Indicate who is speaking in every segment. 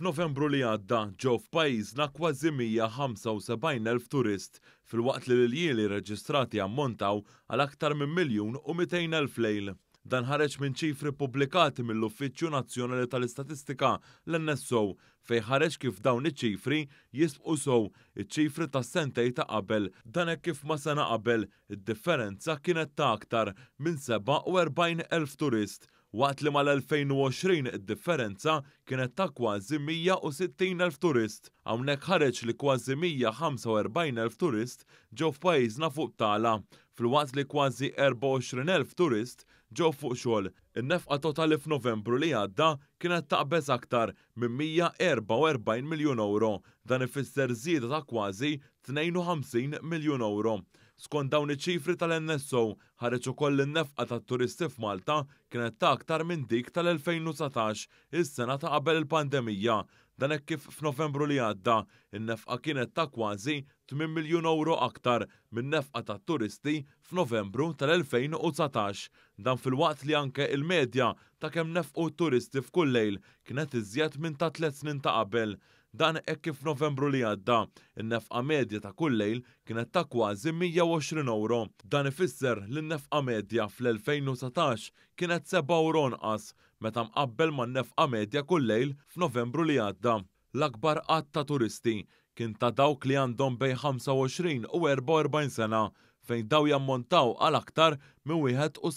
Speaker 1: F'Novembru li għadda ġew f'pajjiżna kważi 175,000 turist fil-waqt li l-jieli reġistrati ammontaw għal aktar minn miljun u 200,000 lejl. Dan ħareġ minn ċifri pubblikati mill-Uffiċċju Nazzjonali tal-Istatistika l-NSO fej ħareġ kif dawn iċ-ċifri jisbqu sew iċ-ċifri ta' sentej ta' qabel. Dan hekk kif ma sena qabel, id-differenza kienet ta' aktar minn 47,000 turist waqt li mal-2020 id-differenza kienet ta' kważi 160.000 turist. Hawnhekk ħareġ li kważi 145.000 turist ġew f'pajjiżna fuq tala, fil-waqt li kważi 24.000 turist ġew fuq xogħol. In-nefqa totali f'Novembru li għadda kienet taqbeż aktar minn 144 miljun euro, dan ifisser zida ta' kważi 52 miljun euro. Skont dawn iċ-ċifri tal-NSO, ħareġ ukoll in-nefqa tat-turisti f'Malta kienet ta' aktar minn dik tal-2019, is-sena ta' qabel il-pandemija. Dan hekk kif f'Novembru li għadda, in-nefqa kienet ta' kważi 8 miljun euro aktar minn nefqa tat-turisti f'Novembru tal-2019. Dan fil-waqt li anke il-medja ta' kemm nefqu turisti f'kull lejl kienet iżjed minn ta' tliet snin ta' qabel. Dan hekk kif Novembru li għadda, in-nefqa medja ta' kullejl kienet ta' kważi 120 euro. Dan ifisser li n-nefqa medja fl 2017 kienet 7 euro nqas meta mqabbel ma' nefqa medja kullejl f'Novembru li għadda. L-akbar qatt ta' turisti kien ta' dawk li għandhom bej 25 u 44 sena fejn daw jammontaw għal aktar minn wieħed u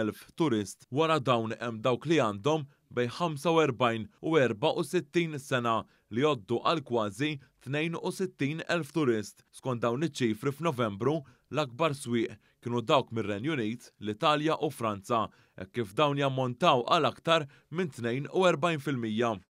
Speaker 1: elf turist wara dawn hemm dawk li għandhom bej 45 u 64 sena li joddu għal kważi 62,000 turist. Skont dawn iċ-ċifri f'Novembru, l-akbar swieq kienu dawk mir-Renju Unit, l-Italja u Franza, e kif dawn jammontaw għal aktar minn 42%.